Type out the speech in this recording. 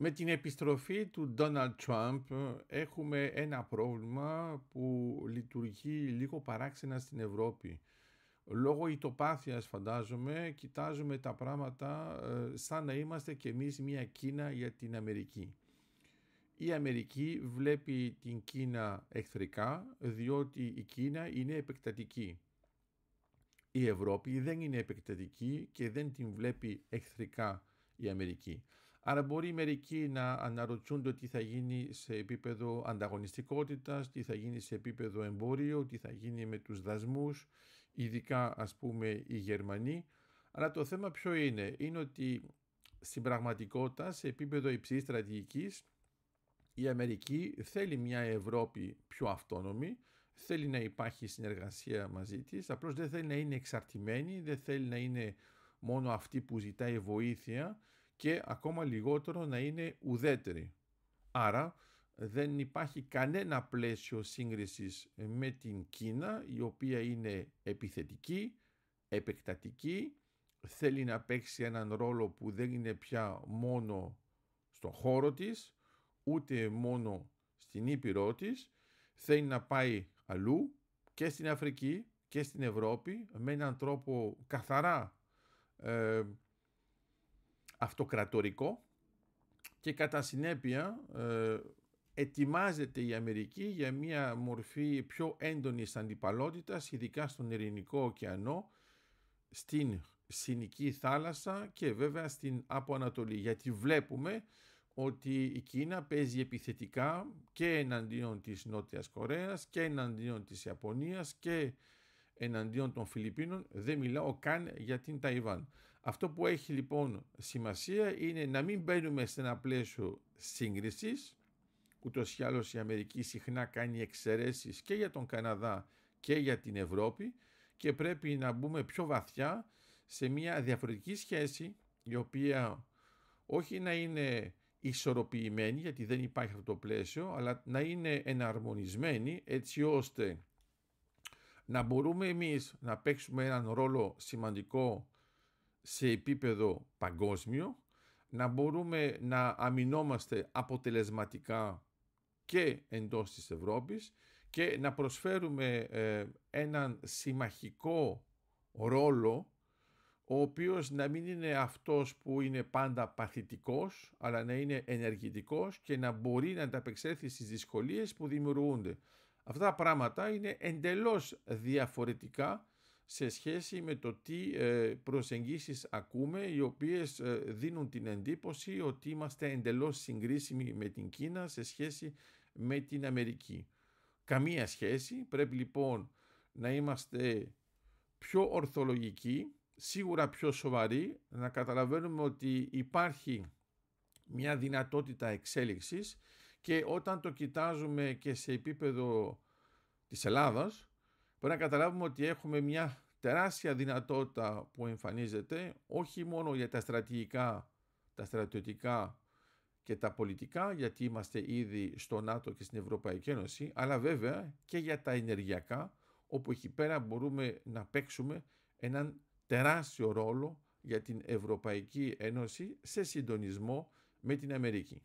Με την επιστροφή του Donald Trump ε, έχουμε ένα πρόβλημα που λειτουργεί λίγο παράξενα στην Ευρώπη. Λόγω ητοπάθειας φαντάζομαι κοιτάζουμε τα πράγματα ε, σαν να είμαστε και εμείς μια Κίνα για την Αμερική. Η Αμερική βλέπει την Κίνα εχθρικά διότι η Κίνα είναι επεκτατική. Η Ευρώπη δεν είναι επεκτατική και δεν την βλέπει εχθρικά η Αμερική. Άρα μπορεί μερικοί να αναρωτιούνται τι θα γίνει σε επίπεδο ανταγωνιστικότητας, τι θα γίνει σε επίπεδο εμπόριο, τι θα γίνει με τους δασμούς, ειδικά ας πούμε οι Γερμανοί. Αλλά το θέμα ποιο είναι, είναι ότι στην πραγματικότητα σε επίπεδο υψηλής στρατηγικής η Αμερική θέλει μια Ευρώπη πιο αυτόνομη, θέλει να υπάρχει συνεργασία μαζί της, απλώς δεν θέλει να είναι εξαρτημένη, δεν θέλει να είναι μόνο αυτή που ζητάει βοήθεια και ακόμα λιγότερο να είναι ουδέτερη. Άρα δεν υπάρχει κανένα πλαίσιο σύγκρισης ε, με την Κίνα η οποία είναι επιθετική, επεκτατική, θέλει να παίξει έναν ρόλο που δεν είναι πια μόνο στον χώρο της, ούτε μόνο στην Ήπειρό της, θέλει να πάει αλλού και στην Αφρική και στην Ευρώπη με έναν τρόπο καθαρά ε, αυτοκρατορικό και κατά συνέπεια ε, ετοιμάζεται η Αμερική για μια μορφή πιο έντονης αντιπαλότητας ειδικά στον Ειρηνικό ωκεανό, στην Συνική θάλασσα και βέβαια στην Αποανατολή γιατί βλέπουμε ότι η Κίνα παίζει επιθετικά και εναντίον της Νότιας Κορέας και εναντίον της Ιαπωνίας και εναντίον των Φιλιππίνων, δεν μιλάω καν για την Ταϊβάν. Αυτό που έχει λοιπόν σημασία είναι να μην μπαίνουμε σε ένα πλαίσιο σύγκρισης, σύγκριση, ή άλλως η Αμερική συχνά κάνει εξαιρέσεις και για τον Καναδά και για την Ευρώπη και πρέπει να μπούμε πιο βαθιά σε μια διαφορετική σχέση η οποία όχι να είναι ισορροπημένη γιατί δεν υπάρχει αυτό το πλαίσιο αλλά να είναι εναρμονισμένη έτσι ώστε να μπορούμε εμείς να παίξουμε έναν ρόλο σημαντικό σε επίπεδο παγκόσμιο, να μπορούμε να αμυνόμαστε αποτελεσματικά και εντός της Ευρώπης και να προσφέρουμε ε, έναν συμμαχικό ρόλο ο οποίος να μην είναι αυτός που είναι πάντα παθητικός, αλλά να είναι ενεργητικός και να μπορεί να ανταπεξέλθει στις δυσκολίες που δημιουργούνται. Αυτά τα πράγματα είναι εντελώς διαφορετικά σε σχέση με το τι ε, προσεγγίσεις ακούμε οι οποίες ε, δίνουν την εντύπωση ότι είμαστε εντελώς συγκρίσιμοι με την Κίνα σε σχέση με την Αμερική. Καμία σχέση, πρέπει λοιπόν να είμαστε πιο ορθολογικοί, σίγουρα πιο σοβαροί, να καταλαβαίνουμε ότι υπάρχει μια δυνατότητα εξέλιξης και όταν το κοιτάζουμε και σε επίπεδο της Ελλάδας πρέπει να καταλάβουμε ότι έχουμε μια τεράστια δυνατότητα που εμφανίζεται όχι μόνο για τα στρατηγικά, τα στρατιωτικά και τα πολιτικά γιατί είμαστε ήδη στο ΝΑΤΟ και στην Ευρωπαϊκή Ένωση αλλά βέβαια και για τα ενεργειακά όπου εκεί πέρα μπορούμε να παίξουμε έναν τεράστιο ρόλο για την Ευρωπαϊκή Ένωση σε συντονισμό με την Αμερική.